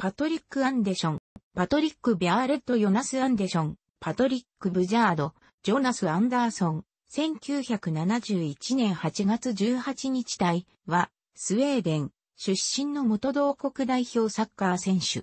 パトリック・アンデション、パトリック・ビャーレット・ヨナス・アンデション、パトリック・ブジャード、ジョナス・アンダーソン、1971年8月18日隊は、スウェーデン出身の元同国代表サッカー選手。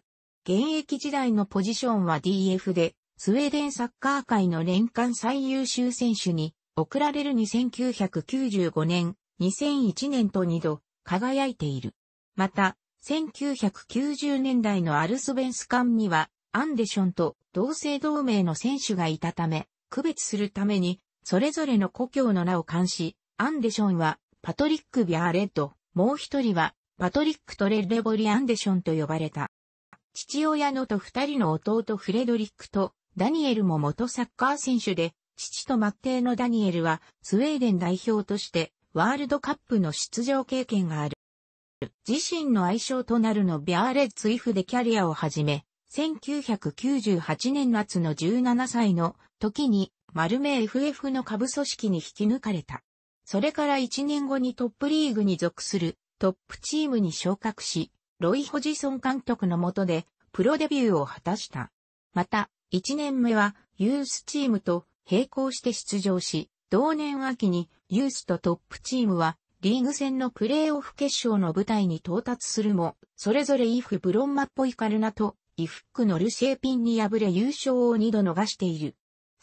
現役時代のポジションは DF で、スウェーデンサッカー界の年間最優秀選手に、贈られるに1995年、2001年と2度、輝いている。また、1990年代のアルスベンス艦には、アンデションと同姓同名の選手がいたため、区別するために、それぞれの故郷の名を冠し、アンデションはパトリック・ビアーレッド、もう一人はパトリック・トレッレボリ・アンデションと呼ばれた。父親のと二人の弟フレドリックとダニエルも元サッカー選手で、父と末帝のダニエルはスウェーデン代表としてワールドカップの出場経験がある。自身の愛称となるのビャーレッツ・イフでキャリアを始め、1998年夏の17歳の時に丸目 FF の下部組織に引き抜かれた。それから1年後にトップリーグに属するトップチームに昇格し、ロイ・ホジソン監督の下でプロデビューを果たした。また、1年目はユースチームと並行して出場し、同年秋にユースとトップチームはリーグ戦のプレーオフ決勝の舞台に到達するも、それぞれイフ・ブロンマっぽいカルナとイフックのルシェーピンに敗れ優勝を2度逃している。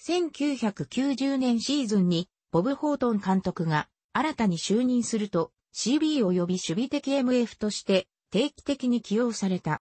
1990年シーズンにボブ・ホートン監督が新たに就任すると CB 及び守備的 MF として定期的に起用された。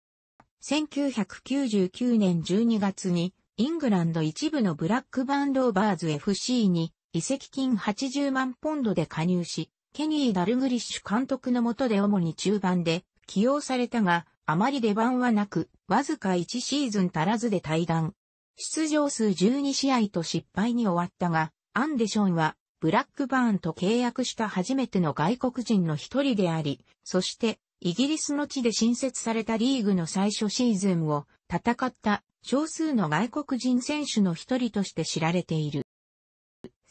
1999年12月にイングランド一部のブラックバンオーバーズ FC に移籍金80万ポンドで加入し、ケニー・ダルグリッシュ監督の下で主に中盤で起用されたが、あまり出番はなく、わずか1シーズン足らずで退団。出場数12試合と失敗に終わったが、アンデションは、ブラックバーンと契約した初めての外国人の一人であり、そして、イギリスの地で新設されたリーグの最初シーズンを戦った少数の外国人選手の一人として知られている。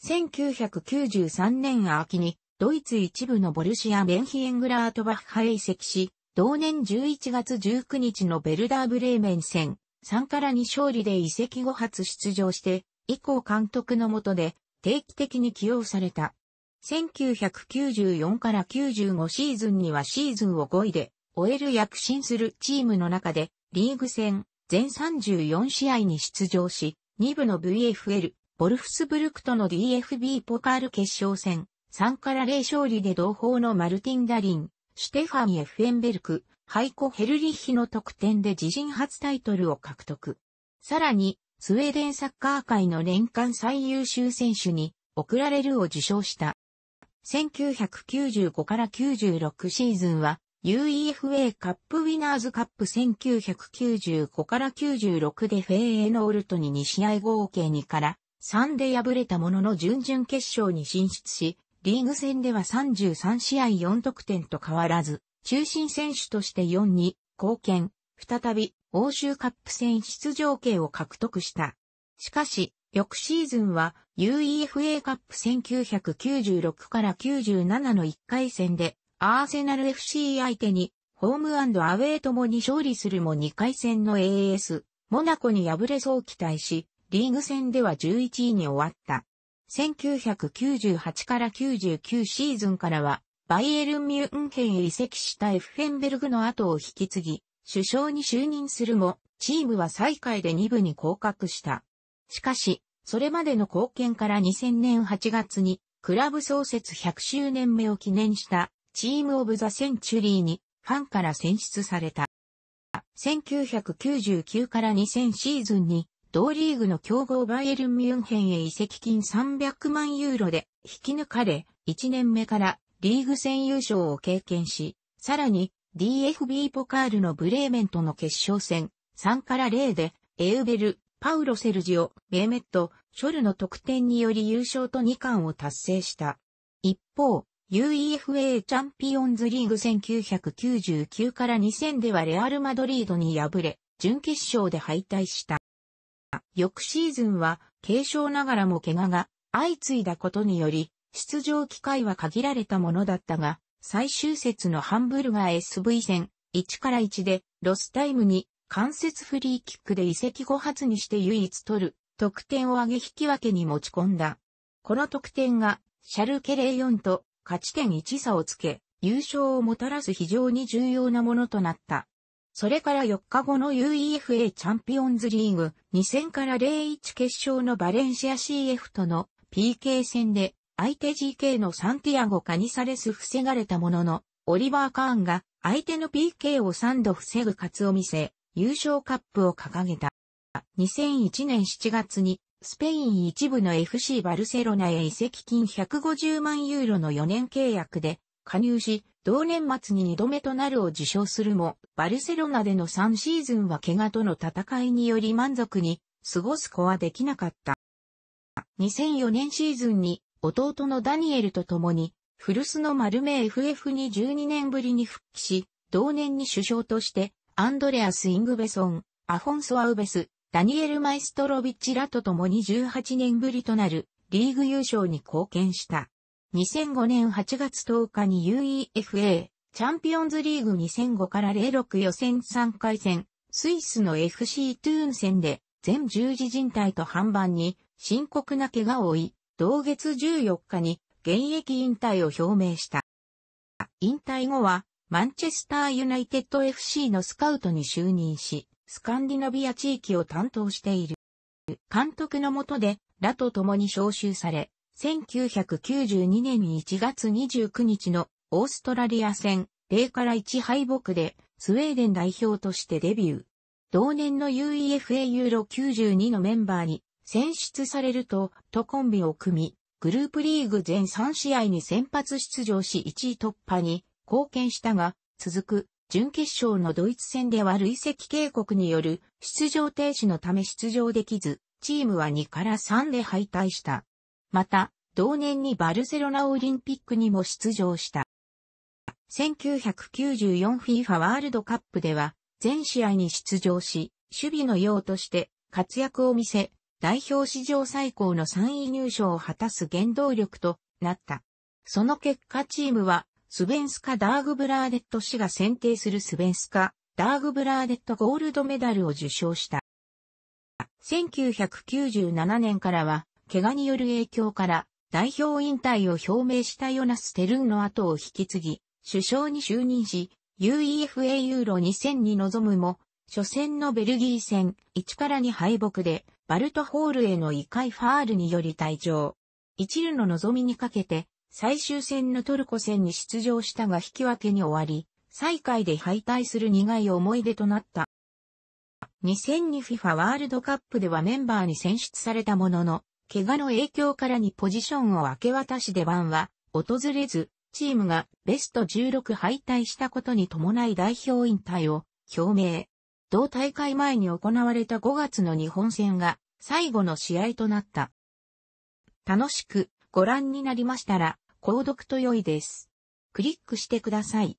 1993年秋にドイツ一部のボルシア・メンヒエングラートバッハへ移籍し、同年11月19日のベルダーブレーメン戦、3から2勝利で移籍後初出場して、以降監督の下で定期的に起用された。1994から95シーズンにはシーズンを5位で終える躍進するチームの中でリーグ戦全34試合に出場し2部の VFL ボルフスブルクとの DFB ポカール決勝戦3から0勝利で同胞のマルティン・ダリン、シュテファン・エフェンベルク、ハイコ・ヘルリッヒの得点で自身初タイトルを獲得。さらに、スウェーデンサッカー界の年間最優秀選手に、贈られるを受賞した。1995から96シーズンは、UEFA カップウィナーズカップ1995から96でフェーエノールトに2試合合計2から3で敗れたものの準々決勝に進出し、リーグ戦では33試合4得点と変わらず、中心選手として4に貢献、再び欧州カップ戦出場権を獲得した。しかし、翌シーズンは UEFA カップ1996から97の1回戦でアーセナル FC 相手にホームアウェイともに勝利するも2回戦の AS、モナコに敗れそう期待し、リーグ戦では11位に終わった。1998から99シーズンからは、バイエルン・ミュンヘンへ移籍したエフフェンベルグの後を引き継ぎ、首相に就任するも、チームは最下位で2部に降格した。しかし、それまでの貢献から2000年8月に、クラブ創設100周年目を記念したチームオブザセンチュリーにファンから選出された。1999から2000シーズンに同リーグの強豪バイエルン・ミュンヘンへ移籍金300万ユーロで引き抜かれ、1年目からリーグ戦優勝を経験し、さらに DFB ポカールのブレーメントの決勝戦3から0でエウベル、パウロ・セルジオ、ベーメット、ショルの得点により優勝と2冠を達成した。一方、UEFA チャンピオンズリーグ1999から2000ではレアル・マドリードに敗れ、準決勝で敗退した。翌シーズンは軽傷ながらも怪我が相次いだことにより、出場機会は限られたものだったが、最終節のハンブルガー SV 戦、1から1で、ロスタイムに、関節フリーキックで移籍後発にして唯一取る、得点を上げ引き分けに持ち込んだ。この得点が、シャルケレイ4と、勝ち点1差をつけ、優勝をもたらす非常に重要なものとなった。それから4日後の UEFA チャンピオンズリーグ2戦から0-1決勝のバレンシア CF との PK 戦で相手 GK のサンティアゴ・カニサレス防がれたものの、オリバー・カーンが相手の PK を3度防ぐ活を見せ、優勝カップを掲げた。2001年7月にスペイン一部の FC バルセロナへ移籍金150万ユーロの4年契約で加入し、同年末に2度目となるを受賞するも、バルセロナでの3シーズンは怪我との戦いにより満足に過ごす子はできなかった。2004年シーズンに弟のダニエルと共に、古巣の丸目 FF に12年ぶりに復帰し、同年に首相として、アンドレアス・イングベソン、アフォンソ・アウベス、ダニエル・マイストロビッチらと共に18年ぶりとなるリーグ優勝に貢献した。2005年8月10日に UEFA チャンピオンズリーグ2005から06予選3回戦、スイスの FC トゥーン戦で全十字靭帯と半板に深刻な怪我を負い、同月14日に現役引退を表明した。引退後は、マンチェスターユナイテッド FC のスカウトに就任し、スカンディナビア地域を担当している。監督のもとで、ラと共に招集され、1992年1月29日のオーストラリア戦0から1敗北でスウェーデン代表としてデビュー。同年の UEFA ユーロ92のメンバーに選出されると、とコンビを組み、グループリーグ全3試合に先発出場し1位突破に貢献したが、続く準決勝のドイツ戦では累積警告による出場停止のため出場できず、チームは2から3で敗退した。また、同年にバルセロナオリンピックにも出場した。1994 FIFA ワールドカップでは、全試合に出場し、守備の用として活躍を見せ、代表史上最高の3位入賞を果たす原動力となった。その結果チームは、スベンスカ・ダーグブラーデット氏が選定するスベンスカ・ダーグブラーデットゴールドメダルを受賞した。1997年からは、怪我による影響から代表引退を表明したヨナス・テルンの後を引き継ぎ、首相に就任し、UEFA ユーロ2000に臨むも、初戦のベルギー戦1から2敗北で、バルトホールへの異回ファールにより退場。一ルの望みにかけて、最終戦のトルコ戦に出場したが引き分けに終わり、最下位で敗退する苦い思い出となった。2002FIFA ワールドカップではメンバーに選出されたものの、怪我の影響からにポジションを明け渡し出番は訪れず、チームがベスト16敗退したことに伴い代表引退を表明。同大会前に行われた5月の日本戦が最後の試合となった。楽しくご覧になりましたら、購読と良いです。クリックしてください。